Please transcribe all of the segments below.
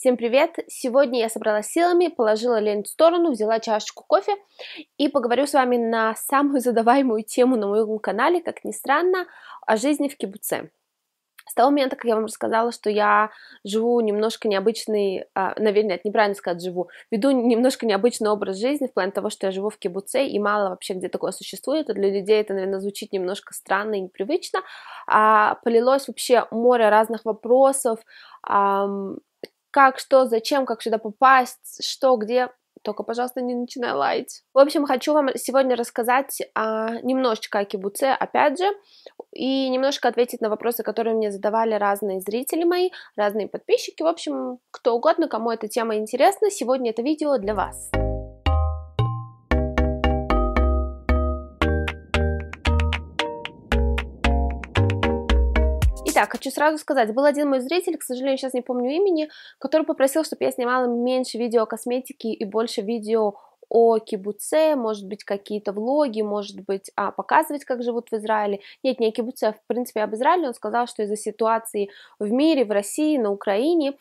Всем привет! Сегодня я собралась силами, положила лень в сторону, взяла чашечку кофе и поговорю с вами на самую задаваемую тему на моем канале, как ни странно, о жизни в кибуце. С того момента, как я вам рассказала, что я живу немножко необычный, а, наверное, это неправильно сказать живу, веду немножко необычный образ жизни в плане того, что я живу в кибуце и мало вообще где такое существует, и для людей это, наверное, звучит немножко странно и непривычно, а, полилось вообще море разных вопросов, как, что, зачем, как сюда попасть, что, где, только, пожалуйста, не начинай лаять. В общем, хочу вам сегодня рассказать а, немножечко о кибуце, опять же, и немножко ответить на вопросы, которые мне задавали разные зрители мои, разные подписчики, в общем, кто угодно, кому эта тема интересна, сегодня это видео для вас. так, хочу сразу сказать, был один мой зритель, к сожалению, сейчас не помню имени, который попросил, чтобы я снимала меньше видео о косметике и больше видео о кибуце, может быть, какие-то влоги, может быть, а, показывать, как живут в Израиле. Нет, не о кибуце, а в принципе об Израиле. Он сказал, что из-за ситуации в мире, в России, на Украине,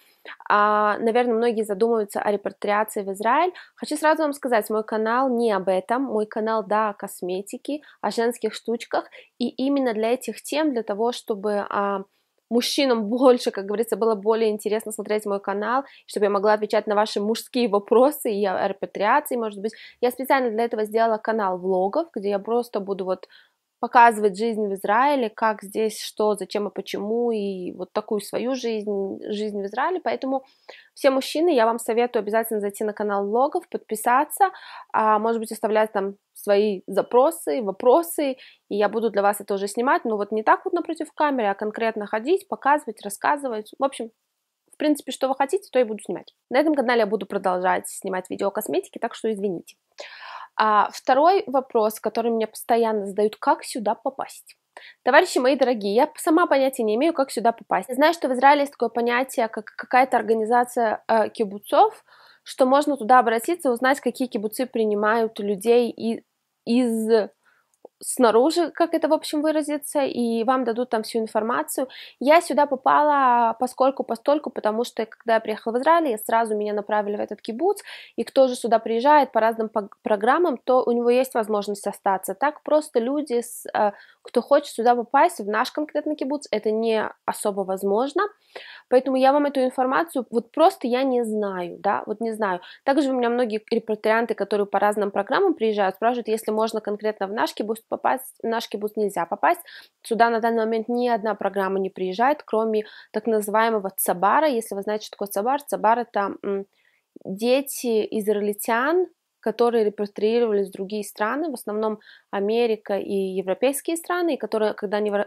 а, наверное, многие задумываются о репатриации в Израиль. Хочу сразу вам сказать, мой канал не об этом. Мой канал, да, о косметике, о женских штучках. И именно для этих тем, для того, чтобы... А, мужчинам больше, как говорится, было более интересно смотреть мой канал, чтобы я могла отвечать на ваши мужские вопросы и о репатриации, может быть. Я специально для этого сделала канал влогов, где я просто буду вот показывать жизнь в Израиле, как здесь, что, зачем и почему, и вот такую свою жизнь, жизнь в Израиле. Поэтому все мужчины, я вам советую обязательно зайти на канал Логов, подписаться, а, может быть, оставлять там свои запросы, вопросы, и я буду для вас это уже снимать, но вот не так вот напротив камеры, а конкретно ходить, показывать, рассказывать. В общем, в принципе, что вы хотите, то и буду снимать. На этом канале я буду продолжать снимать видео о косметике, так что извините. А второй вопрос, который мне постоянно задают, как сюда попасть? Товарищи мои дорогие, я сама понятия не имею, как сюда попасть. Я знаю, что в Израиле есть такое понятие, как какая-то организация э, кибуцов, что можно туда обратиться, узнать, какие кибуцы принимают людей и, из снаружи, как это, в общем, выразиться, и вам дадут там всю информацию. Я сюда попала поскольку постольку, потому что когда я приехала в Израиль, я сразу меня направили в этот кибуц, и кто же сюда приезжает по разным программам, то у него есть возможность остаться. Так просто люди, э, кто хочет сюда попасть, в наш конкретный кибуц, это не особо возможно, поэтому я вам эту информацию, вот просто я не знаю, да, вот не знаю. Также у меня многие репатрианты, которые по разным программам приезжают, спрашивают, если можно конкретно в наш кибуц, кибуст попасть, в наш кибуст нельзя попасть. Сюда на данный момент ни одна программа не приезжает, кроме так называемого цабара. Если вы знаете, что такое цабар, цабар это дети израильтян, которые репатриировались в другие страны, в основном Америка и европейские страны, и которые, когда они э,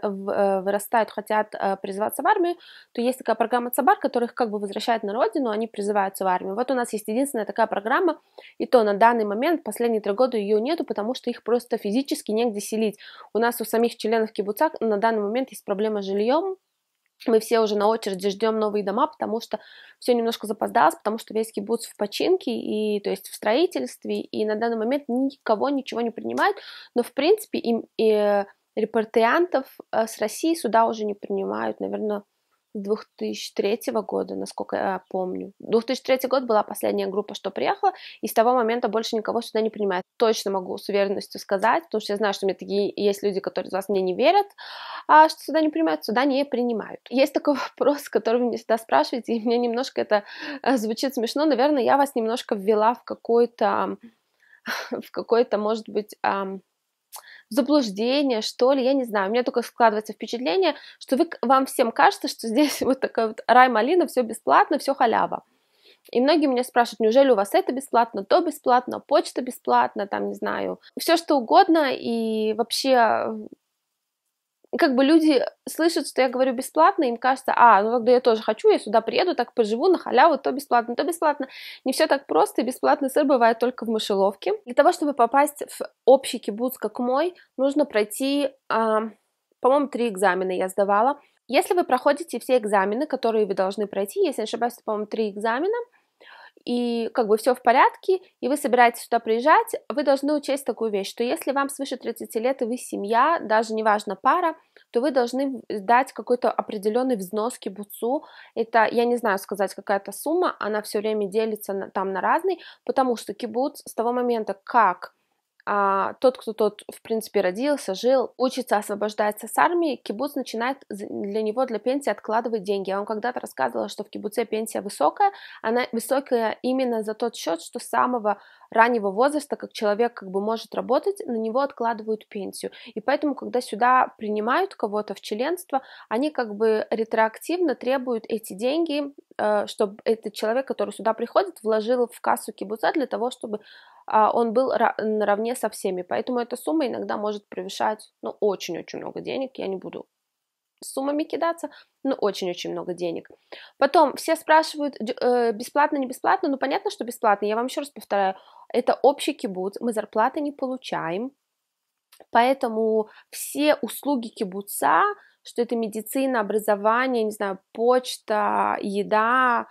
вырастают, хотят э, призваться в армию, то есть такая программа ЦАБАР, которых как бы возвращает на родину, они призываются в армию. Вот у нас есть единственная такая программа, и то на данный момент, последние три года ее нету, потому что их просто физически негде селить. У нас у самих членов кибуца на данный момент есть проблема с жильем, мы все уже на очереди ждем новые дома, потому что все немножко запоздалось, потому что весь кибуц в починке, и, то есть в строительстве, и на данный момент никого ничего не принимают, но, в принципе, им и э, репортриантов э, с России сюда уже не принимают, наверное, 2003 года, насколько я помню. 2003 год была последняя группа, что приехала, и с того момента больше никого сюда не принимают. Точно могу с уверенностью сказать, потому что я знаю, что у меня такие есть люди, которые из вас мне не верят, а что сюда не принимают, сюда не принимают. Есть такой вопрос, который вы мне всегда спрашиваете, и мне немножко это э, звучит смешно. Наверное, я вас немножко ввела в какой-то, в какой-то, может быть, заблуждение, что ли, я не знаю. У меня только складывается впечатление, что вы, вам всем кажется, что здесь вот такая вот рай-малина, все бесплатно, все халява. И многие меня спрашивают, неужели у вас это бесплатно, то бесплатно, почта бесплатно, там, не знаю, все что угодно, и вообще как бы люди слышат, что я говорю бесплатно, им кажется, а, ну тогда я тоже хочу, я сюда приеду, так поживу на халяву, то бесплатно, то бесплатно. Не все так просто, и бесплатный сыр бывает только в мышеловке. Для того, чтобы попасть в общий кибуц, как мой, нужно пройти, э, по-моему, три экзамена я сдавала. Если вы проходите все экзамены, которые вы должны пройти, если не ошибаюсь, по-моему, три экзамена – и как бы все в порядке, и вы собираетесь сюда приезжать, вы должны учесть такую вещь, что если вам свыше 30 лет и вы семья, даже неважно пара, то вы должны дать какой-то определенный взнос кибуцу. Это, я не знаю сказать, какая-то сумма, она все время делится на, там на разные, потому что кибуц с того момента, как а, тот, кто тот, в принципе, родился, жил, учится, освобождается с армии, кибуц начинает для него, для пенсии откладывать деньги. Я а вам когда-то рассказывала, что в кибуце пенсия высокая, она высокая именно за тот счет, что с самого раннего возраста, как человек как бы может работать, на него откладывают пенсию. И поэтому, когда сюда принимают кого-то в членство, они как бы ретроактивно требуют эти деньги, э, чтобы этот человек, который сюда приходит, вложил в кассу кибуца для того, чтобы а, он был наравне со всеми. Поэтому эта сумма иногда может превышать, ну, очень-очень много денег. Я не буду суммами кидаться, но очень-очень много денег. Потом все спрашивают, э, бесплатно, не бесплатно, ну понятно, что бесплатно, я вам еще раз повторяю, это общий кибут, мы зарплаты не получаем, поэтому все услуги кибуца, что это медицина, образование, не знаю, почта, еда,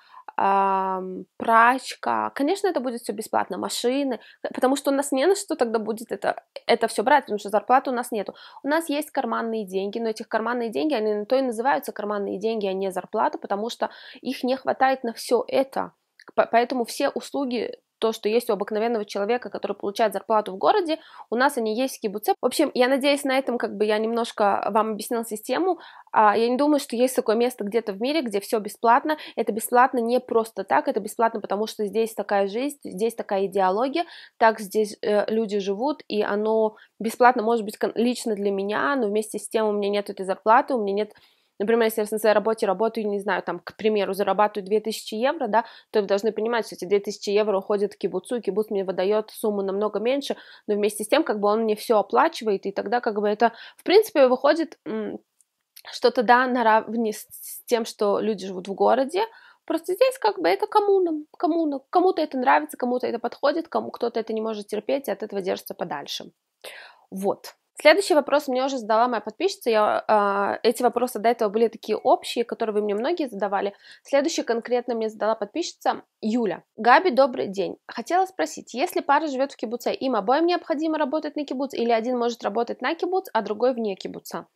прачка. Конечно, это будет все бесплатно, машины, э, потому что у нас не на что тогда будет это, это все брать, потому что зарплаты у нас нету. У нас есть карманные деньги, но этих карманные деньги, они на то и называются карманные деньги, а не зарплата, потому что их не хватает на все это. Поэтому все услуги то, что есть у обыкновенного человека, который получает зарплату в городе, у нас они есть в кибуце. В общем, я надеюсь, на этом как бы я немножко вам объяснила систему. А, я не думаю, что есть такое место где-то в мире, где все бесплатно. Это бесплатно не просто так, это бесплатно, потому что здесь такая жизнь, здесь такая идеология, так здесь э, люди живут, и оно бесплатно может быть лично для меня, но вместе с тем у меня нет этой зарплаты, у меня нет Например, если я в своей работе работаю, не знаю, там, к примеру, зарабатываю 2000 евро, да, то вы должны понимать, что эти 2000 евро уходят к кибуцу, и кибуц мне выдает сумму намного меньше, но вместе с тем, как бы он мне все оплачивает, и тогда как бы это, в принципе, выходит что-то, да, наравне с тем, что люди живут в городе, Просто здесь как бы это коммуна, коммуна. Кому-то это нравится, кому-то это подходит, кому кто-то это не может терпеть и от этого держится подальше. Вот. Следующий вопрос мне уже задала моя подписчица. Я, э, эти вопросы до этого были такие общие, которые вы мне многие задавали. Следующий конкретно мне задала подписчица Юля. Габи, добрый день. Хотела спросить, если пара живет в кибуце, им обоим необходимо работать на кибуц или один может работать на кибуц, а другой вне кибуца?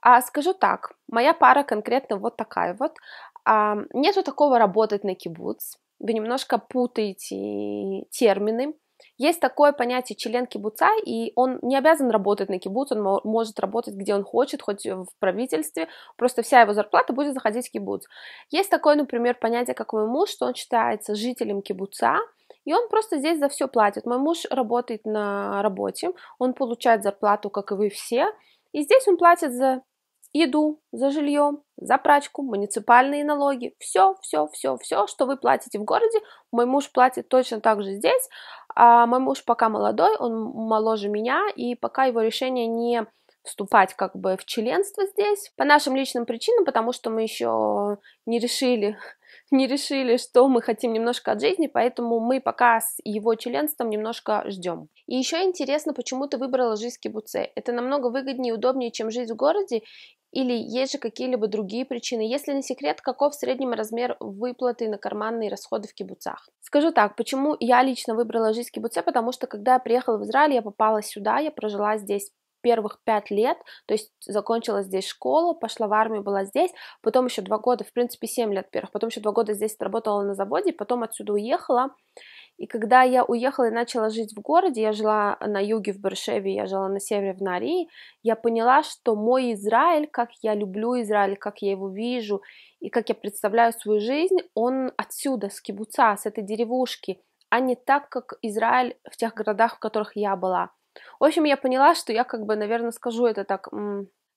А скажу так, моя пара конкретно вот такая вот. А, нету такого работать на кибуц. Вы немножко путаете термины. Есть такое понятие член кибуца, и он не обязан работать на кибуц, он может работать где он хочет, хоть в правительстве, просто вся его зарплата будет заходить в кибуц. Есть такое, например, понятие, как мой муж, что он считается жителем кибуца, и он просто здесь за все платит. Мой муж работает на работе, он получает зарплату, как и вы все, и здесь он платит за еду, за жилье, за прачку, муниципальные налоги, все, все, все, все, что вы платите в городе, мой муж платит точно так же здесь, а мой муж пока молодой, он моложе меня, и пока его решение не вступать как бы в членство здесь по нашим личным причинам, потому что мы еще не решили, не решили, что мы хотим немножко от жизни, поэтому мы пока с его членством немножко ждем. И еще интересно, почему ты выбрала жизнь в кибуце. Это намного выгоднее и удобнее, чем жить в городе, или есть же какие-либо другие причины? Если не секрет, каков в среднем размер выплаты на карманные расходы в кибуцах? Скажу так, почему я лично выбрала жизнь в кибуце, потому что когда я приехала в Израиль, я попала сюда, я прожила здесь первых пять лет, то есть закончила здесь школу, пошла в армию, была здесь, потом еще два года, в принципе, семь лет первых, потом еще два года здесь работала на заводе, потом отсюда уехала, и когда я уехала и начала жить в городе, я жила на юге в Бершеве, я жила на севере в Нарии, я поняла, что мой Израиль, как я люблю Израиль, как я его вижу и как я представляю свою жизнь, он отсюда, с кибуца, с этой деревушки, а не так, как Израиль в тех городах, в которых я была. В общем, я поняла, что я как бы, наверное, скажу это так...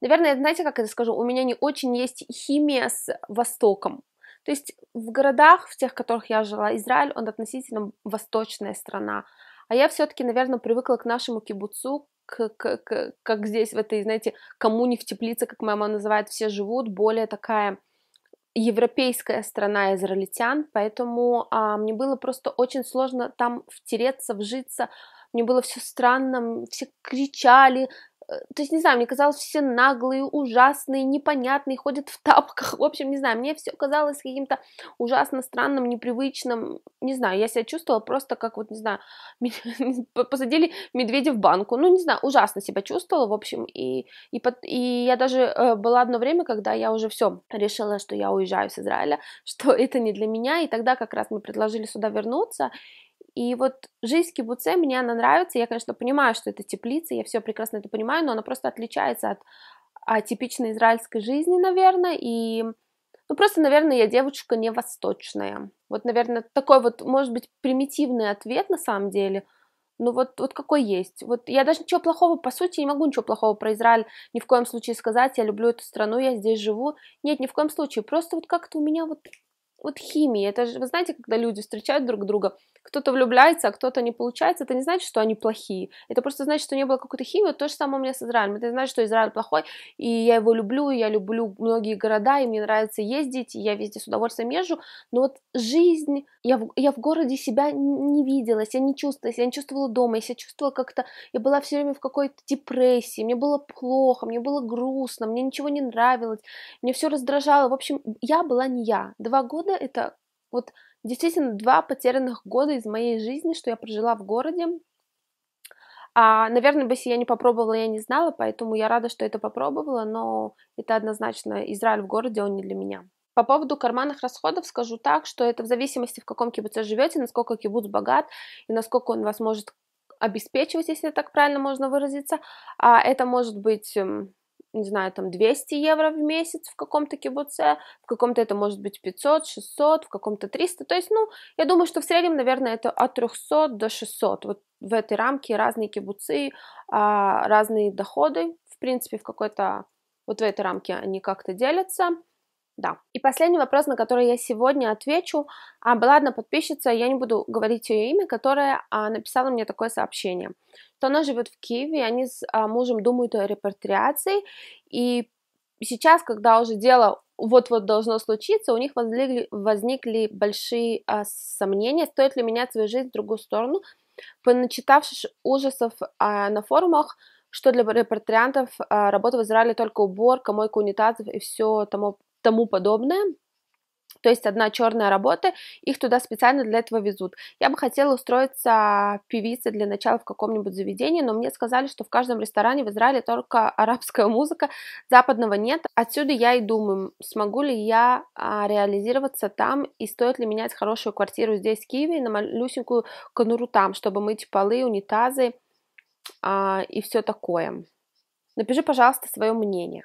Наверное, знаете, как это скажу? У меня не очень есть химия с Востоком. То есть в городах, в тех, в которых я жила, Израиль, он относительно восточная страна. А я все-таки, наверное, привыкла к нашему кибуцу, к, к, к, как здесь, в этой, знаете, коммуне в теплице, как мама называет, все живут, более такая европейская страна израильтян, поэтому а, мне было просто очень сложно там втереться, вжиться, мне было все странно, все кричали, Э, то есть, не знаю, мне казалось, все наглые, ужасные, непонятные, ходят в тапках, в общем, не знаю, мне все казалось каким-то ужасно странным, непривычным, не знаю, я себя чувствовала просто как вот, не знаю, посадили медведя в банку, ну, не знаю, ужасно себя чувствовала, в общем, и, и, и я даже э, была одно время, когда я уже все решила, что я уезжаю с Израиля, что это не для меня, и тогда как раз мы предложили сюда вернуться, и вот жизнь в кибуце, мне она нравится. Я, конечно, понимаю, что это теплица, я все прекрасно это понимаю, но она просто отличается от, от а, типичной израильской жизни, наверное. И, ну, просто, наверное, я девочка не восточная. Вот, наверное, такой вот, может быть, примитивный ответ на самом деле – ну вот, вот какой есть. Вот я даже ничего плохого, по сути, не могу ничего плохого про Израиль ни в коем случае сказать. Я люблю эту страну, я здесь живу. Нет, ни в коем случае. Просто вот как-то у меня вот вот химия, это же, вы знаете, когда люди встречают друг друга, кто-то влюбляется, а кто-то не получается, это не значит, что они плохие. Это просто значит, что не было какой-то химии. Вот то же самое у меня с Израилем. Это значит, что Израиль плохой, и я его люблю, и я люблю многие города, и мне нравится ездить, и я везде с удовольствием езжу. Но вот жизнь, я в, я в городе себя не видела, я не чувствовала, я не чувствовала дома, я себя чувствовала как-то, я была все время в какой-то депрессии, мне было плохо, мне было грустно, мне ничего не нравилось, мне все раздражало. В общем, я была не я. Два года года это вот действительно два потерянных года из моей жизни, что я прожила в городе. А, наверное, бы если я не попробовала, я не знала, поэтому я рада, что это попробовала, но это однозначно Израиль в городе, он не для меня. По поводу карманных расходов скажу так, что это в зависимости, в каком кибуце живете, насколько кибуц богат и насколько он вас может обеспечивать, если так правильно можно выразиться. А это может быть эм, не знаю, там 200 евро в месяц в каком-то кибуце, в каком-то это может быть 500, 600, в каком-то 300. То есть, ну, я думаю, что в среднем, наверное, это от 300 до 600. Вот в этой рамке разные кибуцы, а, разные доходы, в принципе, в какой-то вот в этой рамке они как-то делятся да. И последний вопрос, на который я сегодня отвечу. А, была одна подписчица, я не буду говорить ее имя, которая а, написала мне такое сообщение, То она живет в Киеве, они с а, мужем думают о репатриации, и сейчас, когда уже дело вот-вот должно случиться, у них возникли, возникли большие а, сомнения, стоит ли менять свою жизнь в другую сторону, поначитавшись ужасов а, на форумах, что для репатриантов а, работа в Израиле только уборка, мойка унитазов и все тому тому подобное. То есть одна черная работа, их туда специально для этого везут. Я бы хотела устроиться певицей для начала в каком-нибудь заведении, но мне сказали, что в каждом ресторане в Израиле только арабская музыка, западного нет. Отсюда я и думаю, смогу ли я а, реализироваться там и стоит ли менять хорошую квартиру здесь, в Киеве, на малюсенькую конуру там, чтобы мыть полы, унитазы а, и все такое. Напиши, пожалуйста, свое мнение.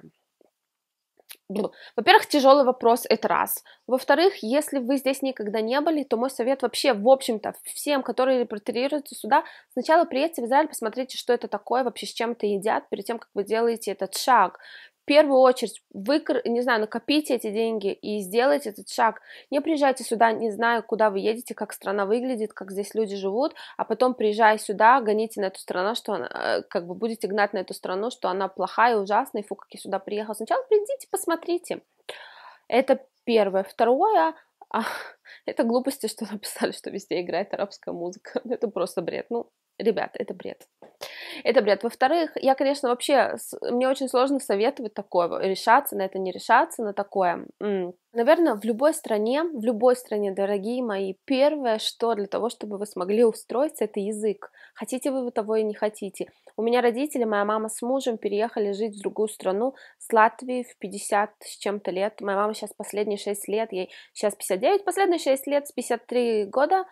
Ну, во-первых, тяжелый вопрос, это раз. Во-вторых, если вы здесь никогда не были, то мой совет вообще, в общем-то, всем, которые репатриируются сюда, сначала приедьте в Израиль, посмотрите, что это такое, вообще с чем это едят, перед тем, как вы делаете этот шаг в первую очередь, вы, не знаю, накопите эти деньги и сделайте этот шаг. Не приезжайте сюда, не зная, куда вы едете, как страна выглядит, как здесь люди живут, а потом, приезжая сюда, гоните на эту страну, что она, э, как бы будете гнать на эту страну, что она плохая, ужасная, фу, как я сюда приехал. Сначала придите, посмотрите. Это первое. Второе, а, это глупости, что написали, что везде играет арабская музыка. Это просто бред. Ну, ребят, это бред. Это бред. Во-вторых, я, конечно, вообще, мне очень сложно советовать такое, решаться на это, не решаться на такое. Наверное, в любой стране, в любой стране, дорогие мои, первое, что для того, чтобы вы смогли устроиться, это язык. Хотите вы того и не хотите. У меня родители, моя мама с мужем переехали жить в другую страну, с Латвии в 50 с чем-то лет. Моя мама сейчас последние 6 лет, ей сейчас 59, последние 6 лет, с 53 года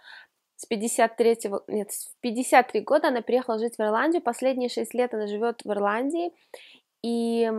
с 53 нет, в 53 года она приехала жить в Ирландию, последние 6 лет она живет в Ирландии, и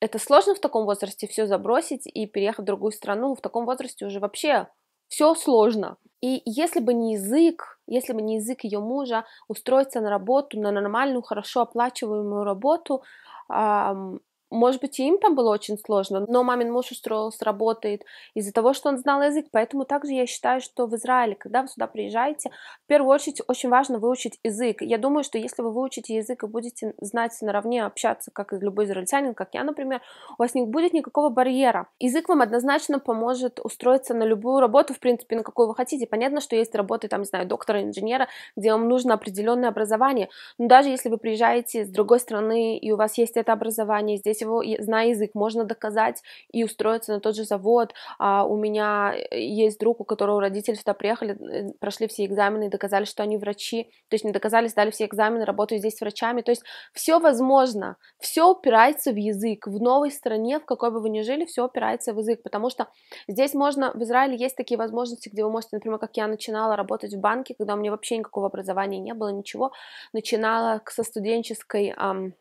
это сложно в таком возрасте все забросить и переехать в другую страну, в таком возрасте уже вообще все сложно. И если бы не язык, если бы не язык ее мужа, устроиться на работу, на нормальную, хорошо оплачиваемую работу, эм, может быть, и им там было очень сложно, но мамин муж устроился, работает из-за того, что он знал язык. Поэтому также я считаю, что в Израиле, когда вы сюда приезжаете, в первую очередь очень важно выучить язык. Я думаю, что если вы выучите язык и будете знать наравне общаться, как и любой израильтянин, как я, например, у вас не будет никакого барьера. Язык вам однозначно поможет устроиться на любую работу, в принципе, на какую вы хотите. Понятно, что есть работы, там, не знаю, доктора, инженера, где вам нужно определенное образование. Но даже если вы приезжаете с другой страны, и у вас есть это образование, здесь всего, зная язык, можно доказать и устроиться на тот же завод. А у меня э, есть друг, у которого родители сюда приехали, э, прошли все экзамены и доказали, что они врачи. То есть не доказали, сдали все экзамены, работают здесь врачами. То есть все возможно, все упирается в язык. В новой стране, в какой бы вы ни жили, все упирается в язык, потому что здесь можно, в Израиле есть такие возможности, где вы можете, например, как я начинала работать в банке, когда у меня вообще никакого образования не было, ничего, начинала со студенческой... Эм,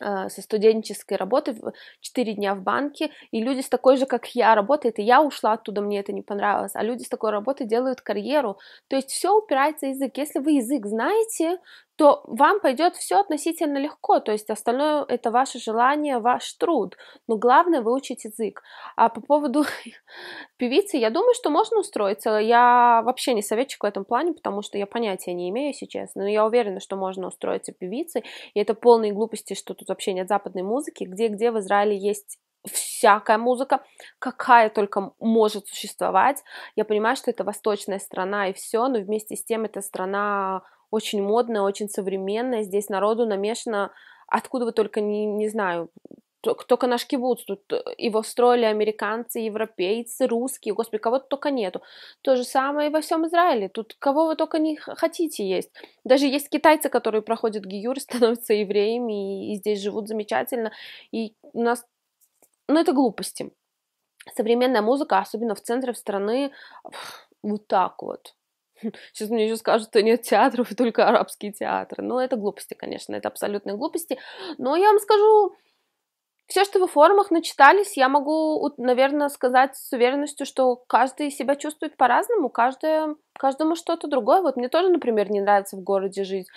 а, со студенческой работы, 4 дня в банке, и люди с такой же, как я, работают, и я ушла оттуда, мне это не понравилось, а люди с такой работы делают карьеру, то есть все упирается в язык, если вы язык знаете, то вам пойдет все относительно легко, то есть остальное это ваше желание, ваш труд, но главное выучить язык. А по поводу певицы, я думаю, что можно устроиться. Я вообще не советчик в этом плане, потому что я понятия не имею сейчас, но я уверена, что можно устроиться певицей, и это полные глупости, что тут вообще нет западной музыки, где-где в Израиле есть всякая музыка, какая только может существовать. Я понимаю, что это восточная страна и все, но вместе с тем это страна очень модная, очень современная, здесь народу намешано, откуда вы только, не, не знаю, только наш кибуц, тут его строили американцы, европейцы, русские, господи, кого-то только нету. То же самое и во всем Израиле, тут кого вы только не хотите есть. Даже есть китайцы, которые проходят гиюр, становятся евреями и, и здесь живут замечательно, и у нас... Ну, это глупости. Современная музыка, особенно в центре страны, вот так вот. Сейчас мне еще скажут, что нет театров, и только арабские театры. Ну, это глупости, конечно, это абсолютные глупости. Но я вам скажу, все, что вы в форумах начитались, я могу, наверное, сказать с уверенностью, что каждый себя чувствует по-разному, каждое, каждому что-то другое. Вот мне тоже, например, не нравится в городе жить,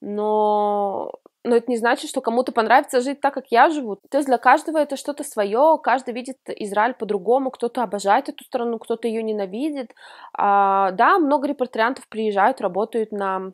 но но это не значит, что кому-то понравится жить так, как я живу. То есть для каждого это что-то свое, каждый видит Израиль по-другому, кто-то обожает эту страну, кто-то ее ненавидит. А, да, много репатриантов приезжают, работают на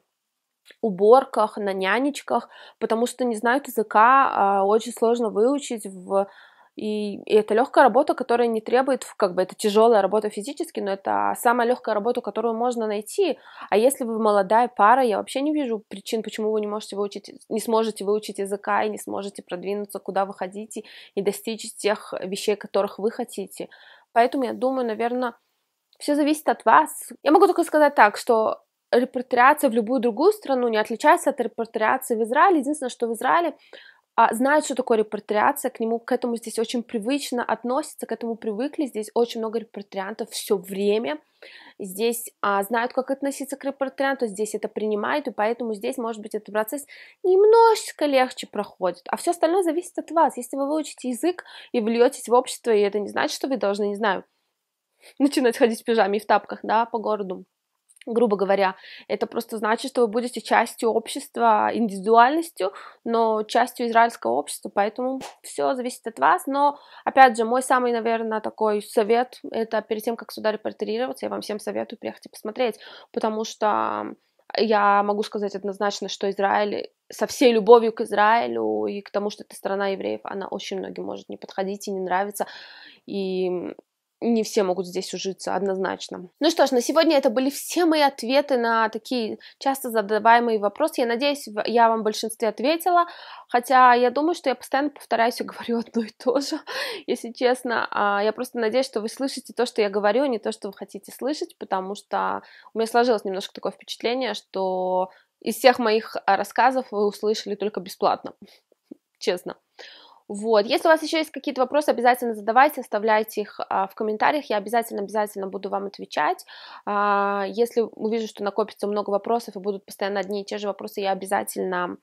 уборках, на нянечках, потому что не знают языка, а, очень сложно выучить в и, и это легкая работа, которая не требует, как бы это тяжелая работа физически, но это самая легкая работа, которую можно найти. А если вы молодая пара, я вообще не вижу причин, почему вы не можете выучить, не сможете выучить языка и не сможете продвинуться, куда вы хотите и достичь тех вещей, которых вы хотите. Поэтому я думаю, наверное, все зависит от вас. Я могу только сказать так, что репатриация в любую другую страну не отличается от репатриации в Израиле. Единственное, что в Израиле а, знают, что такое репатриация, к нему, к этому здесь очень привычно относятся, к этому привыкли, здесь очень много репатриантов все время, здесь а, знают, как относиться к репатрианту, здесь это принимают, и поэтому здесь, может быть, этот процесс немножечко легче проходит, а все остальное зависит от вас, если вы выучите язык и вльетесь в общество, и это не значит, что вы должны, не знаю, начинать ходить в пижаме и в тапках, да, по городу, грубо говоря. Это просто значит, что вы будете частью общества, индивидуальностью, но частью израильского общества, поэтому все зависит от вас. Но, опять же, мой самый, наверное, такой совет, это перед тем, как сюда репортерироваться, я вам всем советую приехать и посмотреть, потому что я могу сказать однозначно, что Израиль со всей любовью к Израилю и к тому, что это страна евреев, она очень многим может не подходить и не нравиться. И не все могут здесь ужиться однозначно. Ну что ж, на сегодня это были все мои ответы на такие часто задаваемые вопросы. Я надеюсь, я вам в большинстве ответила, хотя я думаю, что я постоянно повторяюсь и говорю одно и то же, если честно. А, я просто надеюсь, что вы слышите то, что я говорю, а не то, что вы хотите слышать, потому что у меня сложилось немножко такое впечатление, что из всех моих рассказов вы услышали только бесплатно честно. Вот. Если у вас еще есть какие-то вопросы, обязательно задавайте, оставляйте их а, в комментариях. Я обязательно-обязательно буду вам отвечать. А, если увижу, что накопится много вопросов и будут постоянно одни и те же вопросы, я обязательно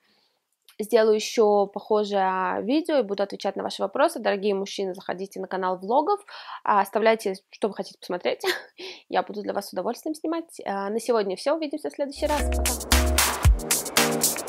сделаю еще похожее а, видео и буду отвечать на ваши вопросы. Дорогие мужчины, заходите на канал влогов, а, оставляйте, что вы хотите посмотреть. Я буду для вас с удовольствием снимать. А, на сегодня все, увидимся в следующий раз. Пока.